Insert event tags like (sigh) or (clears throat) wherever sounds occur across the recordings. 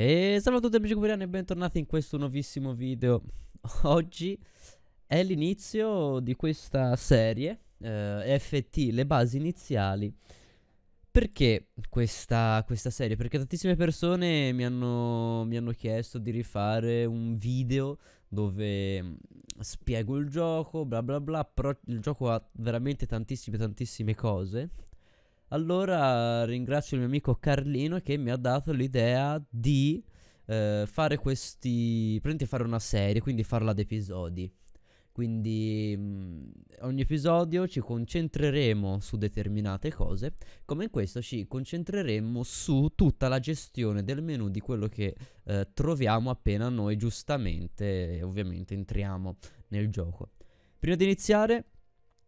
E salve a tutti amici cuberiani e bentornati in questo nuovissimo video (laughs) Oggi è l'inizio di questa serie eh, FT, le basi iniziali Perché questa, questa serie? Perché tantissime persone mi hanno, mi hanno chiesto di rifare un video dove mm, spiego il gioco, bla bla bla, però il gioco ha veramente tantissime tantissime cose allora ringrazio il mio amico Carlino che mi ha dato l'idea di eh, fare questi... Prendi fare una serie, quindi farla ad episodi. Quindi mm, ogni episodio ci concentreremo su determinate cose, come in questo ci concentreremo su tutta la gestione del menu di quello che eh, troviamo appena noi giustamente, ovviamente, entriamo nel gioco. Prima di iniziare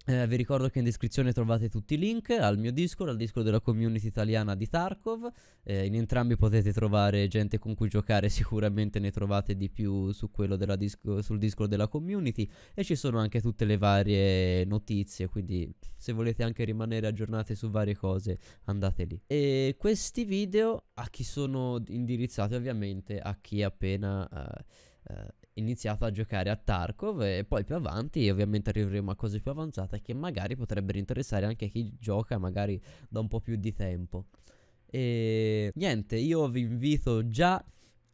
eh, vi ricordo che in descrizione trovate tutti i link al mio Discord, al Discord della community italiana di Tarkov. Eh, in entrambi potete trovare gente con cui giocare, (laughs) sicuramente ne trovate di più su quello della disco, sul Discord della community e ci sono anche tutte le varie notizie, quindi se volete anche rimanere aggiornati su varie cose andate lì. E questi video a chi sono indirizzati? Ovviamente a chi appena... Uh, uh, iniziato a giocare a Tarkov e poi più avanti ovviamente arriveremo a cose più avanzate che magari potrebbero interessare anche chi gioca magari da un po' più di tempo. E niente, io vi invito già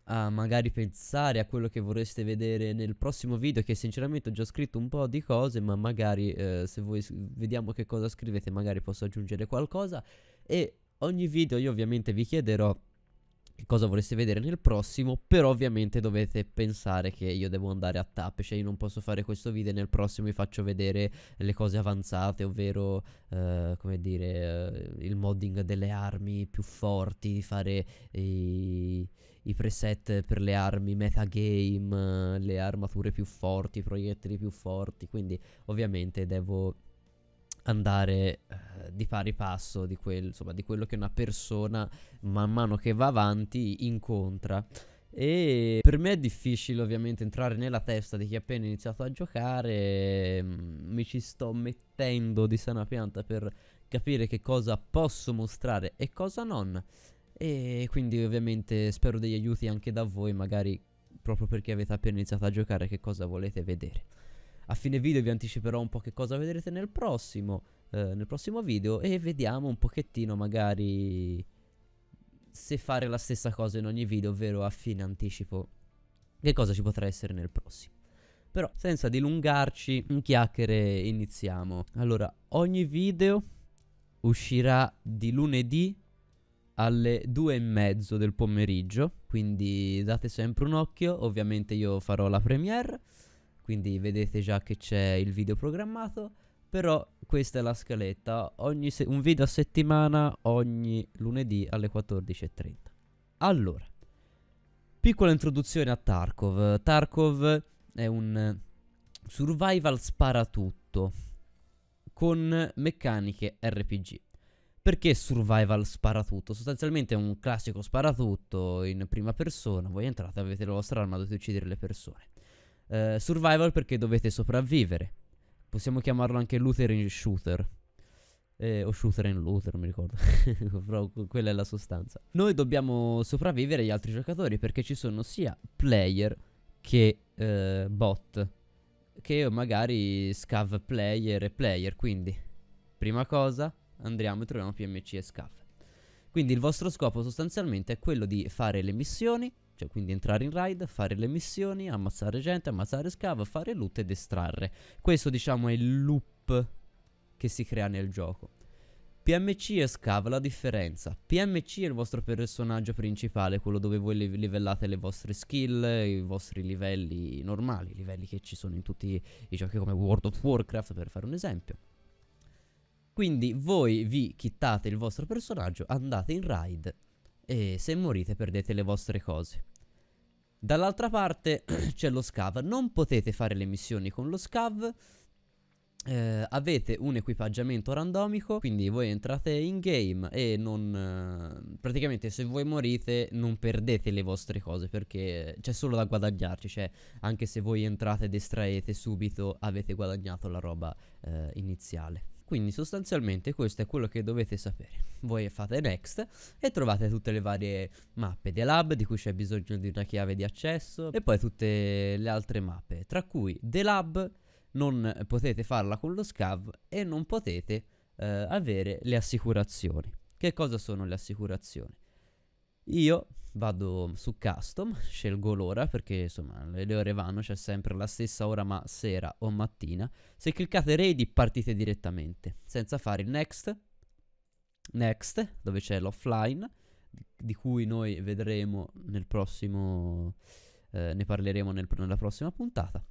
a magari pensare a quello che vorreste vedere nel prossimo video che sinceramente ho già scritto un po' di cose ma magari eh, se voi vediamo che cosa scrivete magari posso aggiungere qualcosa e ogni video io ovviamente vi chiederò che cosa vorreste vedere nel prossimo, però ovviamente dovete pensare che io devo andare a tappe, cioè io non posso fare questo video e nel prossimo vi faccio vedere le cose avanzate, ovvero eh, come dire eh, il modding delle armi più forti, fare i, i preset per le armi, metagame, eh, le armature più forti, i proiettili più forti, quindi ovviamente devo andare eh, di pari passo di, quel, insomma, di quello che una persona man mano che va avanti incontra. E per me è difficile ovviamente entrare nella testa di chi ha appena iniziato a giocare, mm, mi ci sto mettendo di sana pianta per capire che cosa posso mostrare e cosa non. E quindi ovviamente spero degli aiuti anche da voi, magari proprio perché avete appena iniziato a giocare, che cosa volete vedere. A fine video vi anticiperò un po' che cosa vedrete nel prossimo, eh, nel prossimo video e vediamo un pochettino magari se fare la stessa cosa in ogni video, ovvero a fine anticipo che cosa ci potrà essere nel prossimo. Però senza dilungarci, in chiacchiere iniziamo. Allora, ogni video uscirà di lunedì alle due e mezzo del pomeriggio, quindi date sempre un occhio, ovviamente io farò la premiere quindi vedete già che c'è il video programmato, però questa è la scaletta, un video a settimana ogni lunedì alle 14.30. Allora, piccola introduzione a Tarkov. Tarkov è un eh, survival sparatutto con meccaniche RPG. Perché survival sparatutto? Sostanzialmente è un classico sparatutto in prima persona, voi entrate, avete la vostra arma, dovete uccidere le persone. Uh, survival perché dovete sopravvivere. Possiamo chiamarlo anche Luther in Shooter. Eh, o Shooter in Luther, mi ricordo. (laughs) Però quella è la sostanza. Noi dobbiamo sopravvivere agli altri giocatori perché ci sono sia player che uh, bot. Che magari scav player e player. Quindi, prima cosa, andiamo e troviamo PMC e scav. Quindi il vostro scopo sostanzialmente è quello di fare le missioni cioè, quindi entrare in raid, fare le missioni, ammazzare gente, ammazzare scav, fare loot ed estrarre. Questo, diciamo, è il loop che si crea nel gioco. PMC e scav la differenza. PMC è il vostro personaggio principale, quello dove voi livellate le vostre skill, i vostri livelli normali, i livelli che ci sono in tutti i giochi come World of Warcraft, per fare un esempio. Quindi voi vi chittate il vostro personaggio, andate in raid e se morite perdete le vostre cose. Dall'altra parte (clears throat) c'è lo scav, non potete fare le missioni con lo scav, eh, avete un equipaggiamento randomico, quindi voi entrate in game e non... Eh, praticamente se voi morite non perdete le vostre cose perché c'è solo da guadagnarci, cioè anche se voi entrate ed estraete subito avete guadagnato la roba eh, iniziale. Quindi sostanzialmente questo è quello che dovete sapere. Voi fate next e trovate tutte le varie mappe dei lab di cui c'è bisogno di una chiave di accesso e poi tutte le altre mappe, tra cui The Lab non potete farla con lo scav e non potete eh, avere le assicurazioni. Che cosa sono le assicurazioni? Io vado su custom, scelgo l'ora perché insomma le ore vanno, c'è sempre la stessa ora ma sera o mattina. Se cliccate ready partite direttamente senza fare il next, next dove c'è l'offline di cui noi vedremo nel prossimo, eh, ne parleremo nel, nella prossima puntata,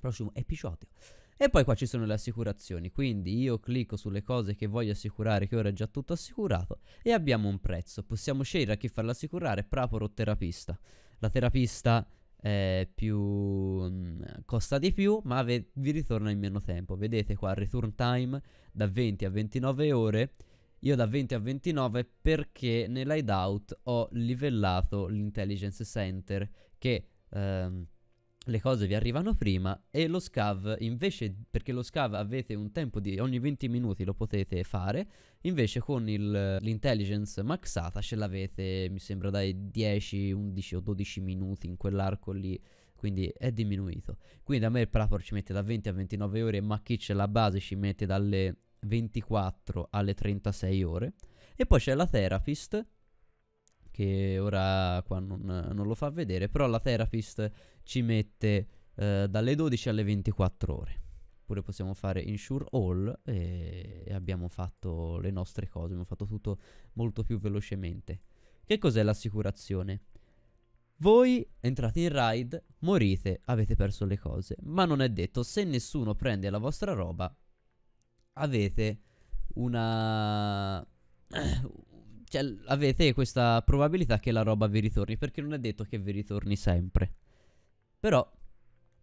prossimo episodio. E poi qua ci sono le assicurazioni, quindi io clicco sulle cose che voglio assicurare, che ora è già tutto assicurato, e abbiamo un prezzo. Possiamo scegliere a chi farlo assicurare, prapor o terapista. La terapista eh, più, mm, costa di più, ma ve- vi ritorna in meno tempo. Vedete qua il return time da 20 a 29 ore. Io da 20 a 29 perché nell'hideout ho livellato l'intelligence center che... Ehm, le cose vi arrivano prima e lo scav invece perché lo scav avete un tempo di ogni 20 minuti lo potete fare invece con il, l'intelligence maxata ce l'avete mi sembra dai 10 11 o 12 minuti in quell'arco lì quindi è diminuito quindi a me il prapor ci mette da 20 a 29 ore ma chi c'è la base ci mette dalle 24 alle 36 ore e poi c'è la therapist che ora qua non, non lo fa vedere, però la therapist ci mette eh, dalle 12 alle 24 ore. Oppure possiamo fare insure all e, e abbiamo fatto le nostre cose, abbiamo fatto tutto molto più velocemente. Che cos'è l'assicurazione? Voi entrate in raid, morite, avete perso le cose, ma non è detto, se nessuno prende la vostra roba, avete una (clears throat) cioè, avete questa probabilità che la roba vi ritorni, perché non è detto che vi ritorni sempre. Però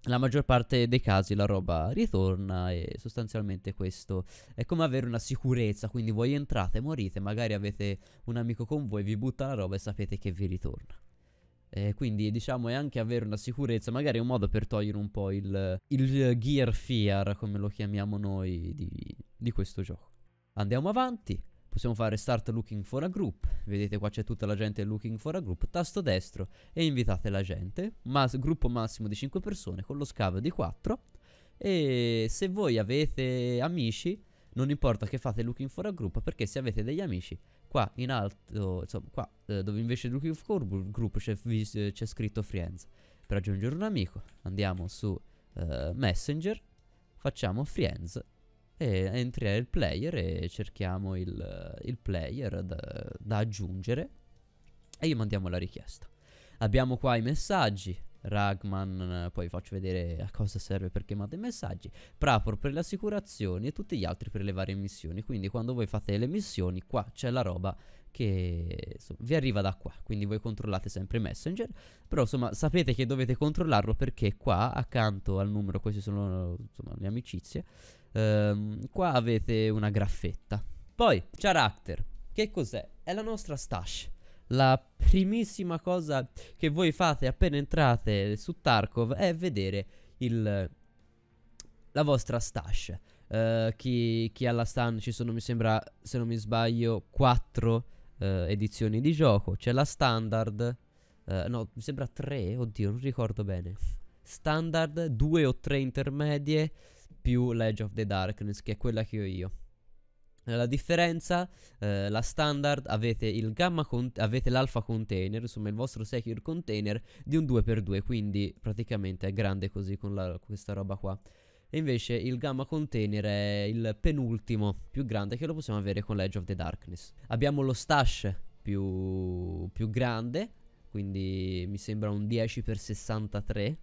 la maggior parte dei casi la roba ritorna e sostanzialmente questo è come avere una sicurezza, quindi voi entrate, morite, magari avete un amico con voi, vi butta la roba e sapete che vi ritorna. Eh, quindi diciamo è anche avere una sicurezza, magari è un modo per togliere un po' il, il gear fear, come lo chiamiamo noi, di, di questo gioco. Andiamo avanti. Possiamo fare start looking for a group, vedete qua c'è tutta la gente looking for a group, tasto destro e invitate la gente, mas gruppo massimo di 5 persone con lo scavo di 4 e se voi avete amici non importa che fate looking for a group perché se avete degli amici qua in alto, insomma qua eh, dove invece looking for a group eh, c'è, scritto friends. Per aggiungere un amico andiamo su eh, messenger, facciamo friends e entriamo nel player e cerchiamo il, il player da, da, aggiungere e gli mandiamo la richiesta. Abbiamo qua i messaggi. Ragman, poi faccio vedere a cosa serve perché manda i messaggi. Prapor per le assicurazioni e tutti gli altri per le varie missioni. Quindi quando voi fate le missioni, qua c'è la roba che insomma, vi arriva da qua, quindi voi controllate sempre Messenger, però insomma sapete che dovete controllarlo perché qua accanto al numero, questi sono insomma, le amicizie, ehm, qua avete una graffetta. Poi, character. Che cos'è? È la nostra stash. La primissima cosa che voi fate appena entrate su Tarkov è vedere il, la vostra stash. Uh, chi, chi, ha la stan ci sono, mi sembra, se non mi sbaglio, quattro uh, edizioni di gioco. C'è la standard, uh, no, mi sembra tre, oddio, non ricordo bene. Standard, due o tre intermedie, più l'Edge of the Darkness, che è quella che ho io. La differenza, eh, la standard, avete, il gamma con- avete l'alfa container, insomma il vostro secure container di un 2x2, quindi praticamente è grande così con la, questa roba qua. E invece il gamma container è il penultimo più grande che lo possiamo avere con l'Edge of the Darkness. Abbiamo lo stash più, più grande, quindi mi sembra un 10x63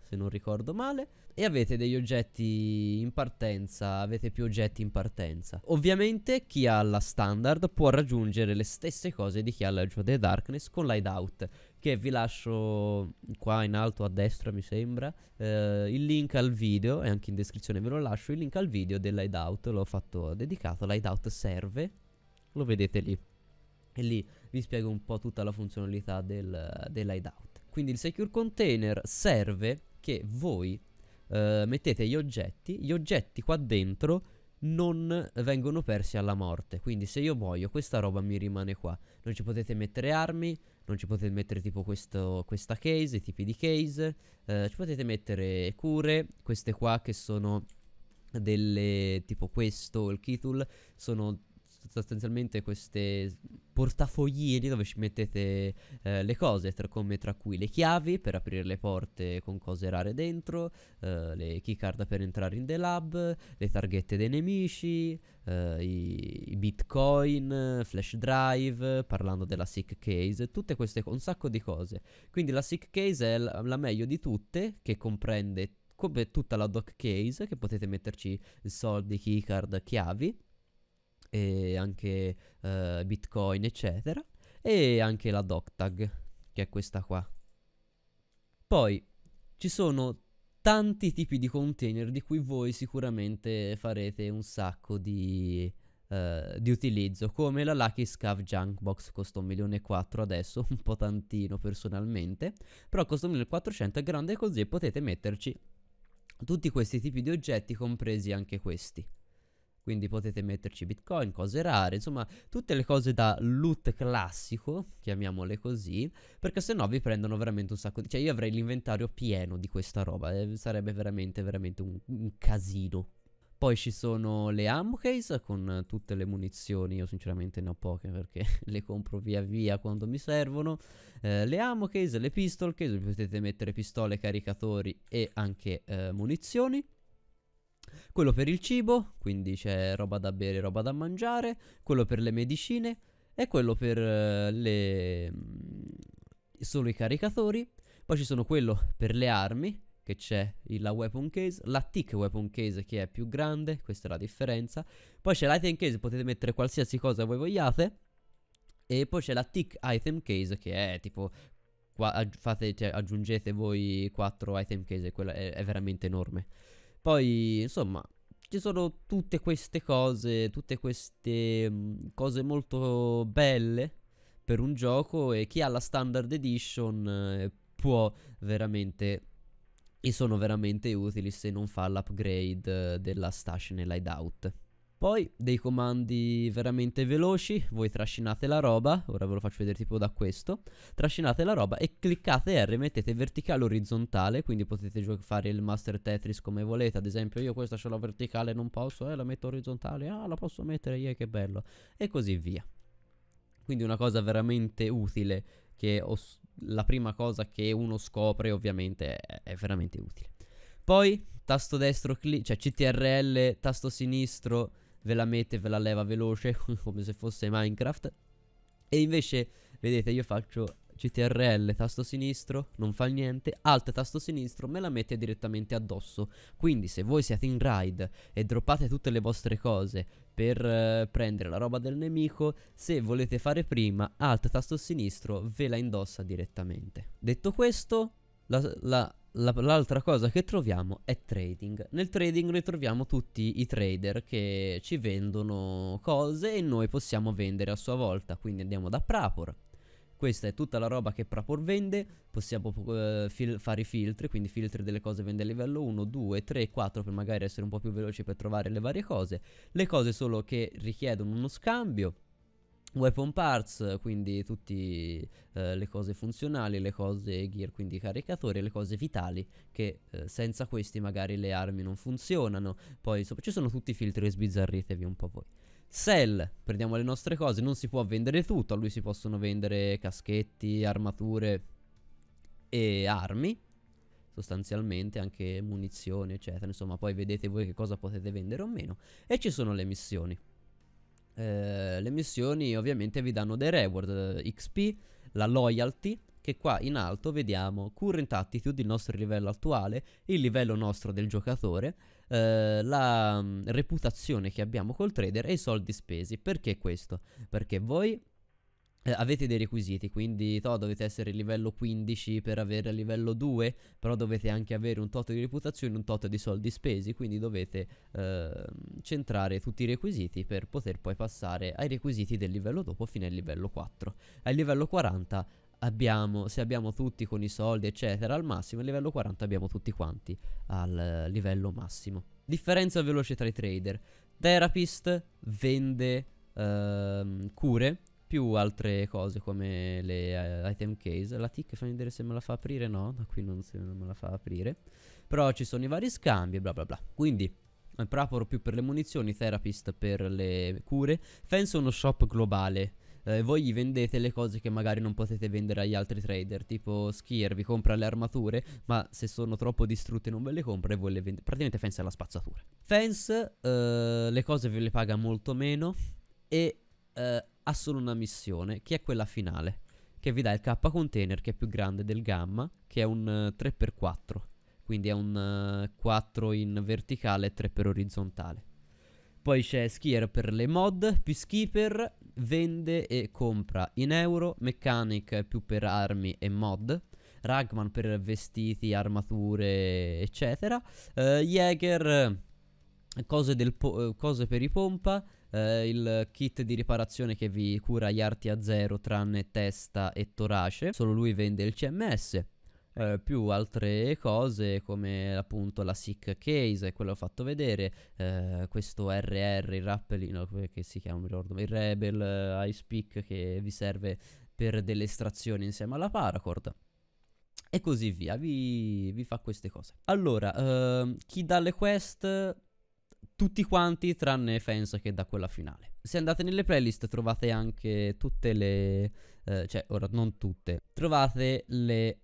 se non ricordo male e avete degli oggetti in partenza, avete più oggetti in partenza. Ovviamente chi ha la standard può raggiungere le stesse cose di chi ha la the Darkness con Lightout, che vi lascio qua in alto a destra mi sembra, eh, il link al video, e anche in descrizione ve lo lascio, il link al video del Lightout, l'ho fatto dedicato, Lightout serve, lo vedete lì. E lì vi spiego un po' tutta la funzionalità del, dell'ideout. Quindi il secure container serve che voi eh, mettete gli oggetti, gli oggetti qua dentro non vengono persi alla morte. Quindi se io muoio questa roba mi rimane qua. Non ci potete mettere armi, non ci potete mettere tipo questo, questa case, i tipi di case. Eh, ci potete mettere cure, queste qua che sono delle tipo questo il key tool, sono sostanzialmente queste portafogliini dove ci mettete eh, le cose, tra, come tra cui le chiavi per aprire le porte con cose rare dentro, eh, le keycard per entrare in The Lab, le targhette dei nemici, eh, i, i, bitcoin, flash drive, parlando della sick case, tutte queste, un sacco di cose. Quindi la sick case è la, la meglio di tutte, che comprende come tutta la doc case, che potete metterci soldi, keycard, chiavi e anche uh, Bitcoin, eccetera, e anche la DocTag, che è questa qua. Poi ci sono tanti tipi di container di cui voi sicuramente farete un sacco di, uh, di utilizzo, come la Lucky Scav Junk Box, costa 1.400.000 adesso, (laughs) un po' tantino personalmente, però costa 1.400.000, è grande così e potete metterci tutti questi tipi di oggetti, compresi anche questi quindi potete metterci bitcoin, cose rare, insomma tutte le cose da loot classico, chiamiamole così, perché se no vi prendono veramente un sacco di... cioè io avrei l'inventario pieno di questa roba, eh, sarebbe veramente, veramente un, un casino. Poi ci sono le ammo case con tutte le munizioni, io sinceramente ne ho poche perché (laughs) le compro via via quando mi servono. Eh, le ammo case, le pistol case, potete mettere pistole, caricatori e anche eh, munizioni quello per il cibo, quindi c'è roba da bere, roba da mangiare, quello per le medicine e quello per eh, le... Mm, solo i caricatori, poi ci sono quello per le armi, che c'è la weapon case, la tick weapon case che è più grande, questa è la differenza, poi c'è l'item case, potete mettere qualsiasi cosa voi vogliate, e poi c'è la tick item case che è tipo Qua, aggi- fate, cioè, aggiungete voi 4 item case, quella è, è veramente enorme. Poi, insomma, ci sono tutte queste cose, tutte queste mh, cose molto belle per un gioco e chi ha la standard edition eh, può veramente e sono veramente utili se non fa l'upgrade eh, della stash nell'hideout. Poi dei comandi veramente veloci, voi trascinate la roba, ora ve lo faccio vedere tipo da questo, trascinate la roba e cliccate R, mettete verticale orizzontale, quindi potete fare il master Tetris come volete, ad esempio io questa ce l'ho verticale, non posso, eh, la metto orizzontale, ah la posso mettere, yeah, che bello, e così via. Quindi una cosa veramente utile, che la prima cosa che uno scopre ovviamente è, veramente utile. Poi tasto destro, cioè CTRL, tasto sinistro ve la mette e ve la leva veloce (laughs) come se fosse Minecraft. E invece, vedete, io faccio CTRL tasto sinistro, non fa niente, Alt tasto sinistro me la mette direttamente addosso. Quindi se voi siete in raid e droppate tutte le vostre cose per eh, prendere la roba del nemico, se volete fare prima, Alt tasto sinistro ve la indossa direttamente. Detto questo, la, la l'altra cosa che troviamo è trading. Nel trading noi troviamo tutti i trader che ci vendono cose e noi possiamo vendere a sua volta. Quindi andiamo da Prapor. Questa è tutta la roba che Prapor vende, possiamo eh, fare i filtri, quindi filtri delle cose vende a livello 1, 2, 3, 4 per magari essere un po' più veloci per trovare le varie cose. Le cose solo che richiedono uno scambio Weapon parts, quindi tutte eh, le cose funzionali, le cose gear, quindi caricatori, le cose vitali, che eh, senza questi magari le armi non funzionano. Poi insomma, ci sono tutti i filtri, sbizzarritevi un po' voi. Sell, prendiamo le nostre cose, non si può vendere tutto, a lui si possono vendere caschetti, armature e armi, sostanzialmente anche munizioni eccetera insomma poi vedete voi che cosa potete vendere o meno e ci sono le missioni eh, le missioni ovviamente vi danno dei reward eh, XP, la loyalty che qua in alto vediamo current attitude, il nostro livello attuale, il livello nostro del giocatore, eh, la mm, reputazione che abbiamo col trader e i soldi spesi. Perché questo? Perché voi eh, avete dei requisiti, quindi to, dovete essere livello 15 per avere livello 2, però dovete anche avere un tot di reputazione, un tot di soldi spesi, quindi dovete eh, centrare tutti i requisiti per poter poi passare ai requisiti del livello dopo fino al livello 4. Al livello 40 abbiamo, se abbiamo tutti con i soldi eccetera, al massimo, al livello 40 abbiamo tutti quanti al livello massimo. Differenza veloce tra i trader. Therapist vende eh, cure più altre cose come le uh, item case. La tick fammi vedere se me la fa aprire, no, da qui non, se non me la fa aprire. Però ci sono i vari scambi, bla bla bla. Quindi Prapor più per le munizioni, Therapist per le cure. Fence è uno shop globale. Eh, voi gli vendete le cose che magari non potete vendere agli altri trader, tipo Skier vi compra le armature, ma se sono troppo distrutte non ve le compra e voi le vendete. Praticamente Fence è la spazzatura. Fence eh, le cose ve le paga molto meno e eh, ha solo una missione, che è quella finale, che vi dà il K container che è più grande del gamma, che è un 3x4, eh, quindi è un 4 eh, in verticale e 3 per orizzontale. Poi c'è Skier per le mod, Peacekeeper vende e compra in euro, Mechanic più per armi e mod, Ragman per vestiti, armature, eccetera, uh, Jäger cose, po- eh, cose per i pompa, eh, il kit di riparazione che vi cura gli arti a zero tranne testa e torace, solo lui vende il CMS. Eh, più altre cose come appunto la sick case, quello ho fatto vedere, eh, questo RR, il rappellino che si chiama, ricordo, il Rebel eh, Ice Peak che vi serve per delle estrazioni insieme alla paracord e così via, vi, vi fa queste cose. Allora, ehm, chi dà le quest tutti quanti tranne Fence che è da quella finale. Se andate nelle playlist trovate anche tutte le... Eh, cioè, ora non tutte. Trovate le,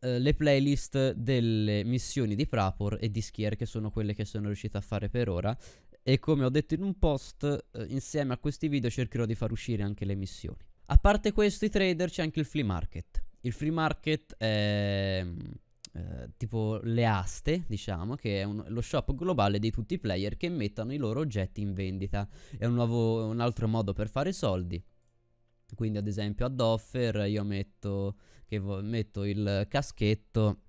eh, le playlist delle missioni di Prapor e di Skier che sono quelle che sono riuscito a fare per ora e come ho detto in un post eh, insieme a questi video cercherò di far uscire anche le missioni. A parte questo i trader c'è anche il free market. Il free market è mm, tipo le aste, diciamo, che è un, lo shop globale di tutti i player che mettono i loro oggetti in vendita. È un, nuovo, un altro modo per fare soldi. Quindi ad esempio ad offer io metto, vo- metto il caschetto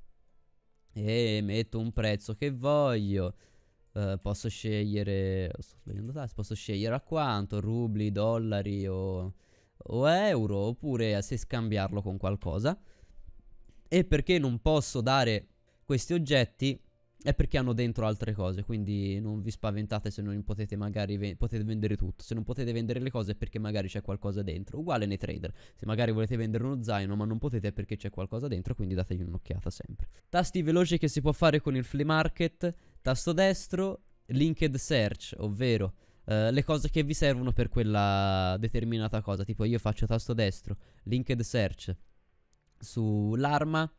e metto un prezzo che voglio. Uh, posso scegliere. Oh, sto sbagliando Posso scegliere a quanto, rubli, dollari o, o euro, oppure se scambiarlo con qualcosa. E perché non posso dare questi oggetti è perché hanno dentro altre cose, quindi non vi spaventate se non potete magari ve potete vendere tutto. Se non potete vendere le cose è perché magari c'è qualcosa dentro. Uguale nei trader. Se magari volete vendere uno zaino ma non potete è perché c'è qualcosa dentro, quindi dategli un'occhiata sempre. Tasti veloci che si può fare con il flea market, tasto destro, linked search, ovvero Uh, le cose che vi servono per quella determinata cosa. Tipo io faccio tasto destro, linked search sull'arma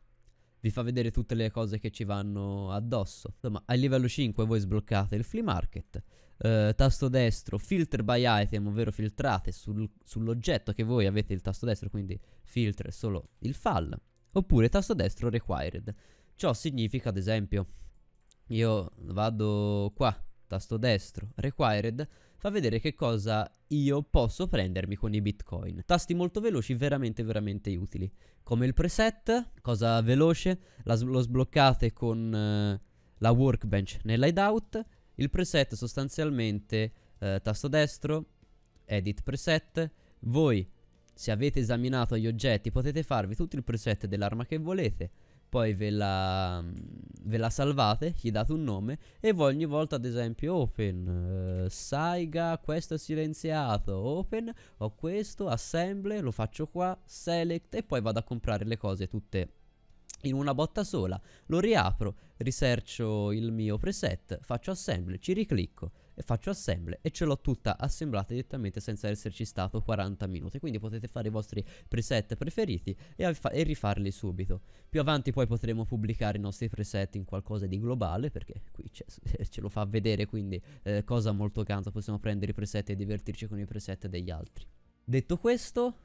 vi fa vedere tutte le cose che ci vanno addosso. Insomma, a livello 5 voi sbloccate il flea market, eh, tasto destro filter by item, ovvero filtrate sul, sull'oggetto che voi avete il tasto destro, quindi filter solo il fall, oppure tasto destro required. Ciò significa, ad esempio, io vado qua, tasto destro required, fa vedere che cosa io posso prendermi con i bitcoin. Tasti molto veloci, veramente veramente utili. Come il preset, cosa veloce, lo sbloccate con uh, la workbench nell'hideout. Il preset sostanzialmente, uh, tasto destro, edit preset, voi se avete esaminato gli oggetti potete farvi tutto il preset dell'arma che volete, poi ve la, mm, ve la salvate, gli date un nome e voi ogni volta ad esempio open, eh, saiga, questo è silenziato, open, ho questo, assemble, lo faccio qua, select e poi vado a comprare le cose tutte in una botta sola, lo riapro, risercio il mio preset, faccio assemble, ci riclicco e faccio assemble e ce l'ho tutta assemblata direttamente senza esserci stato 40 minuti quindi potete fare i vostri preset preferiti e, e rifarli subito più avanti poi potremo pubblicare i nostri preset in qualcosa di globale perché qui (laughs) ce lo fa vedere quindi eh, cosa molto canta possiamo prendere i preset e divertirci con i preset degli altri detto questo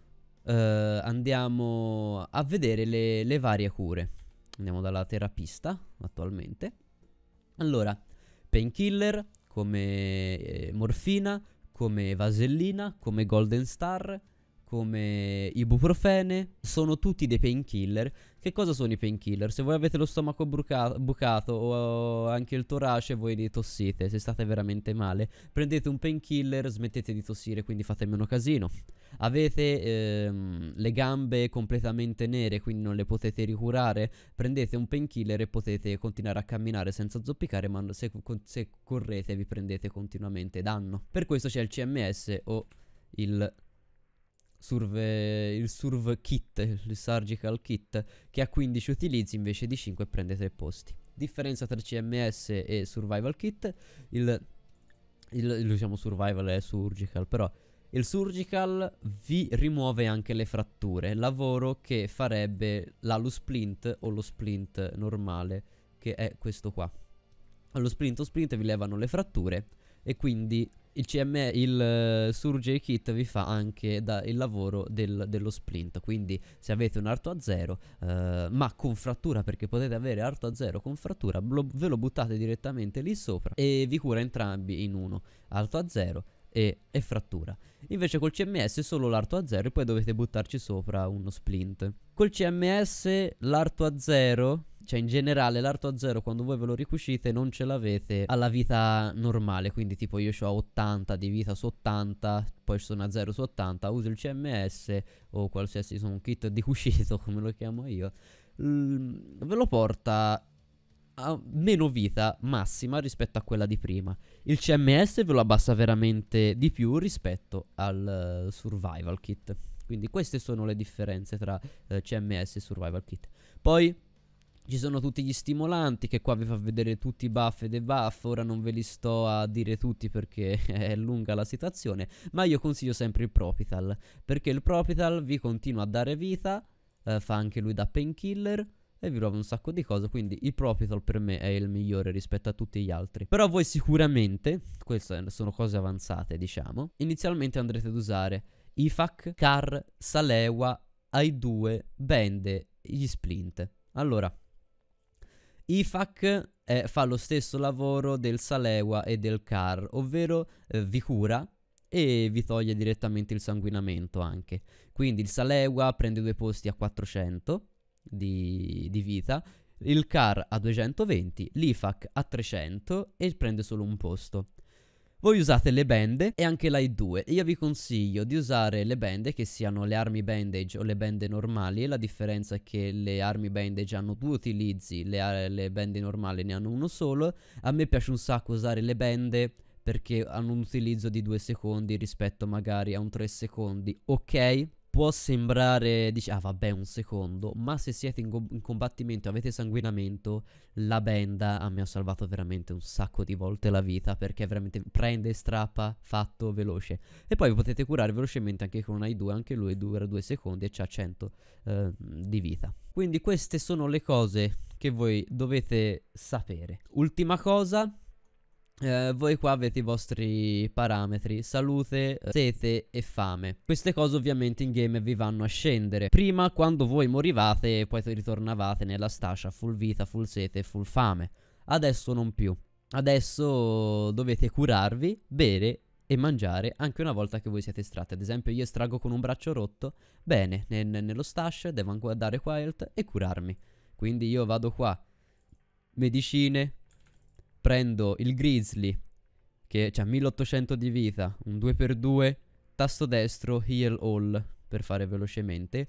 eh, andiamo a vedere le, le varie cure andiamo dalla terapista attualmente allora painkiller come eh, morfina, come vasellina, come golden star, come ibuprofene, sono tutti dei painkiller. Che cosa sono i painkiller? Se voi avete lo stomaco bruca- bucato o anche il torace, voi li tossite, se state veramente male, prendete un painkiller, smettete di tossire, quindi fate meno casino. Avete ehm, le gambe completamente nere, quindi non le potete ricurare, prendete un painkiller e potete continuare a camminare senza zoppicare, ma se, se correte vi prendete continuamente danno. Per questo c'è il CMS o il surve, il Surve Kit, il Surgical Kit, che ha 15 utilizzi invece di 5 e prende 3 posti. Differenza tra CMS e Survival Kit, il, il, il diciamo Survival è Surgical, però il Surgical vi rimuove anche le fratture, lavoro che farebbe l'Alu Splint o lo Splint normale, che è questo qua. Allo Splint o Splint vi levano le fratture e quindi il CM, il uh, eh, Surgery Kit vi fa anche da, il lavoro del, dello splint, quindi se avete un arto a zero, uh, ma con frattura, perché potete avere arto a zero con frattura, lo, ve lo buttate direttamente lì sopra e vi cura entrambi in uno, arto a zero e, e frattura. Invece col CMS è solo l'arto a zero e poi dovete buttarci sopra uno splint. Col CMS l'arto a zero cioè in generale l'Arto a zero quando voi ve lo ricuscite non ce l'avete alla vita normale. Quindi tipo io ho 80 di vita su 80, poi sono a 0 su 80, uso il CMS o qualsiasi sono un kit di cucito (laughs) come lo chiamo io. Mm, ve lo porta a meno vita massima rispetto a quella di prima. Il CMS ve lo abbassa veramente di più rispetto al eh, Survival Kit. Quindi queste sono le differenze tra uh, eh, CMS e Survival Kit. Poi ci sono tutti gli stimolanti che qua vi fa vedere tutti i buff e debuff, ora non ve li sto a dire tutti perché (laughs) è lunga la situazione, ma io consiglio sempre il Propital, perché il Propital vi continua a dare vita, eh, fa anche lui da painkiller, e vi trovo un sacco di cose, quindi il Propital per me è il migliore rispetto a tutti gli altri. Però voi sicuramente, queste sono cose avanzate diciamo, inizialmente andrete ad usare Ifac, Car, Salewa, ai 2 Bende, gli Splint. Allora, IFAC eh, fa lo stesso lavoro del Salewa e del Kar, ovvero eh, vi cura e vi toglie direttamente il sanguinamento anche. Quindi il Salewa prende due posti a 400 di, di vita, il Kar a 220, l'IFAC a 300 e prende solo un posto. Voi usate le bende e anche l'AI 2. Io vi consiglio di usare le bende, che siano le armi bandage o le bende normali. La differenza è che le armi bandage hanno due utilizzi, le, le bende normali ne hanno uno solo. A me piace un sacco usare le bende perché hanno un utilizzo di 2 secondi rispetto magari a un 3 secondi. Ok, può sembrare, dice, ah vabbè un secondo, ma se siete in, go- in combattimento e avete sanguinamento, la benda a me ha salvato veramente un sacco di volte la vita perché veramente prende, strappa, fatto, veloce. E poi potete curare velocemente anche con un ai 2 anche lui dura 2 secondi e c'ha 100 eh, di vita. Quindi queste sono le cose che voi dovete sapere. Ultima cosa, eh, voi qua avete i vostri parametri salute, sete e fame Queste cose ovviamente in game vi vanno a scendere Prima quando voi morivate poi ritornavate nella stascia full vita, full sete, full fame Adesso non più Adesso dovete curarvi, bere e mangiare anche una volta che voi siete estratti Ad esempio io estraggo con un braccio rotto Bene, ne nello stash devo andare qua e curarmi Quindi io vado qua Medicine, prendo il grizzly che ha 1800 di vita, un 2x2, tasto destro, heal all per fare velocemente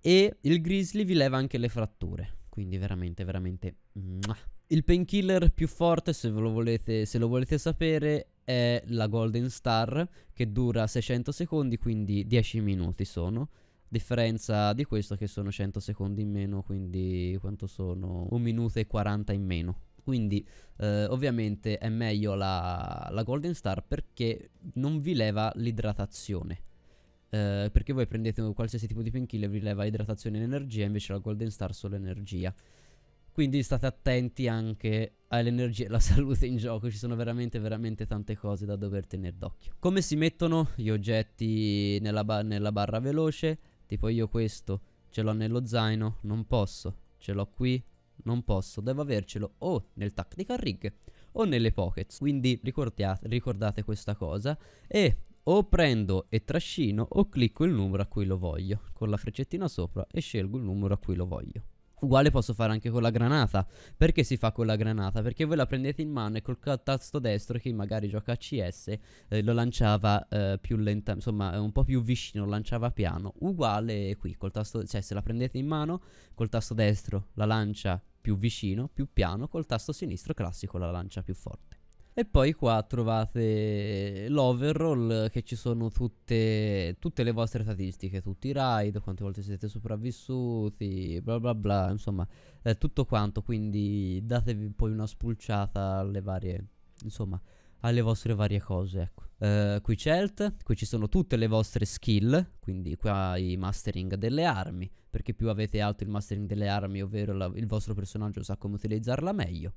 e il grizzly vi leva anche le fratture, quindi veramente veramente... Mua. Il painkiller più forte, se lo, volete, se lo volete sapere, è la Golden Star che dura 600 secondi, quindi 10 minuti sono differenza di questo che sono 100 secondi in meno, quindi quanto sono? 1 minuto e 40 in meno. Quindi eh, ovviamente è meglio la, la, Golden Star perché non vi leva l'idratazione. Eh, perché voi prendete qualsiasi tipo di painkiller vi leva idratazione e energia, invece la Golden Star solo energia. Quindi state attenti anche all'energia e alla (laughs) salute in gioco, ci sono veramente veramente tante cose da dover tenere d'occhio. Come si mettono gli oggetti nella, ba nella barra veloce? Tipo io questo ce l'ho nello zaino, non posso, ce l'ho qui, non posso, devo avercelo o nel tactical rig o nelle pockets. Quindi ricordate, ricordate questa cosa e o prendo e trascino o clicco il numero a cui lo voglio con la freccettina sopra e scelgo il numero a cui lo voglio. Uguale posso fare anche con la granata. Perché si fa con la granata? Perché voi la prendete in mano e col tasto destro, che magari gioca a CS, eh, lo lanciava eh, più lenta, insomma eh, un po' più vicino, lo lanciava piano. Uguale qui, col tasto, cioè se la prendete in mano, col tasto destro la lancia più vicino, più piano, col tasto sinistro classico la lancia più forte. E poi qua trovate l'overall che ci sono tutte, tutte, le vostre statistiche, tutti i raid, quante volte siete sopravvissuti, bla bla bla, insomma, eh, tutto quanto, quindi datevi poi una spulciata alle varie, insomma, alle vostre varie cose, ecco. Uh, qui c'è Health, qui ci sono tutte le vostre skill, quindi qua i mastering delle armi, perché più avete alto il mastering delle armi, ovvero la, il vostro personaggio sa come utilizzarla meglio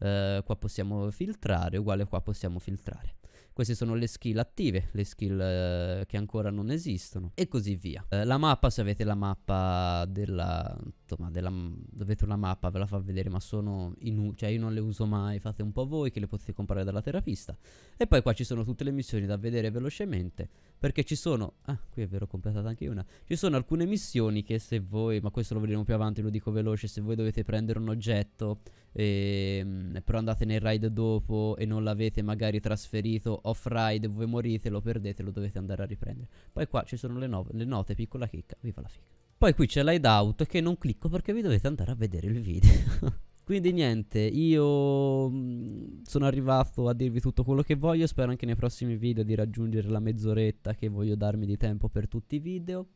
eh, qua possiamo filtrare, uguale qua possiamo filtrare. Queste sono le skill attive, le skill eh, che ancora non esistono e così via. Eh, la mappa, se avete la mappa della... insomma, della, avete una mappa ve la fa vedere ma sono inutili, cioè io non le uso mai, fate un po' voi che le potete comprare dalla terapista. E poi qua ci sono tutte le missioni da vedere velocemente perché ci sono, ah qui è vero ho completata anche una, ci sono alcune missioni che se voi, ma questo lo vedremo più avanti, lo dico veloce, se voi dovete prendere un oggetto e, ehm, però andate nel raid dopo e non l'avete magari trasferito off ride. voi morite, lo perdete, lo dovete andare a riprendere. Poi qua ci sono le, no le note, piccola chicca, viva la figa. Poi qui c'è l'hideout che non clicco perché vi dovete andare a vedere il video. (laughs) Quindi niente, io mm, sono arrivato a dirvi tutto quello che voglio, spero anche nei prossimi video di raggiungere la mezz'oretta che voglio darmi di tempo per tutti i video.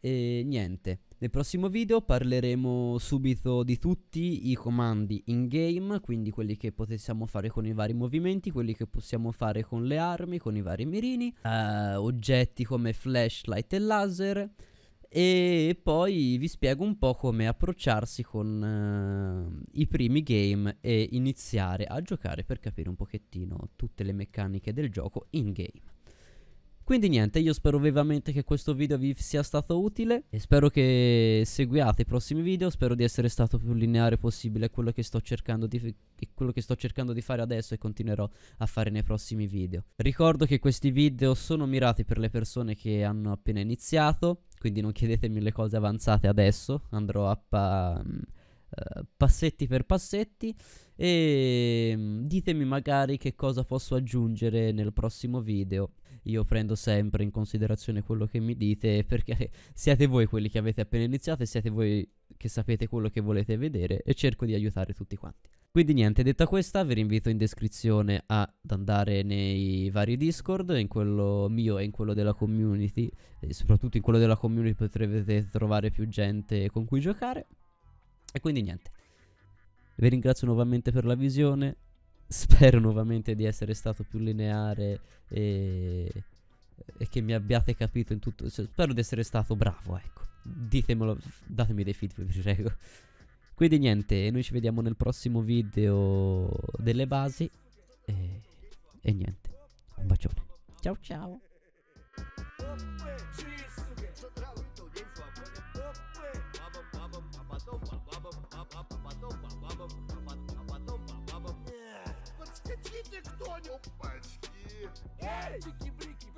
E niente, nel prossimo video parleremo subito di tutti i comandi in game, quindi quelli che possiamo fare con i vari movimenti, quelli che possiamo fare con le armi, con i vari mirini, eh, oggetti come flashlight e laser, e poi vi spiego un po' come approcciarsi con uh, i primi game e iniziare a giocare per capire un pochettino tutte le meccaniche del gioco in game. Quindi niente, io spero vivamente che questo video vi sia stato utile e spero che seguiate i prossimi video, spero di essere stato più lineare possibile quello che sto cercando di, quello che sto cercando di fare adesso e continuerò a fare nei prossimi video. Ricordo che questi video sono mirati per le persone che hanno appena iniziato, quindi non chiedetemi le cose avanzate adesso, andrò a mm, eh, passetti per passetti e ehm, ditemi magari che cosa posso aggiungere nel prossimo video. Io prendo sempre in considerazione quello che mi dite (laughs) perché siete voi quelli che avete appena iniziato e siete voi che sapete quello che volete vedere e cerco di aiutare tutti quanti. Quindi niente, detta questa, vi invito in descrizione ad andare nei vari Discord, in quello mio e in quello della community, e soprattutto in quello della community potrete trovare più gente con cui giocare. E quindi niente. Vi ringrazio nuovamente per la visione. Spero nuovamente di essere stato più lineare e, e che mi abbiate capito in tutto. Cioè, spero di essere stato bravo, ecco. Ditemelo, datemi dei feedback, vi prego. Quindi niente, noi ci vediamo nel prossimo video delle basi. E, e niente, un bacione. Ciao ciao. Hey! Chicky Bricky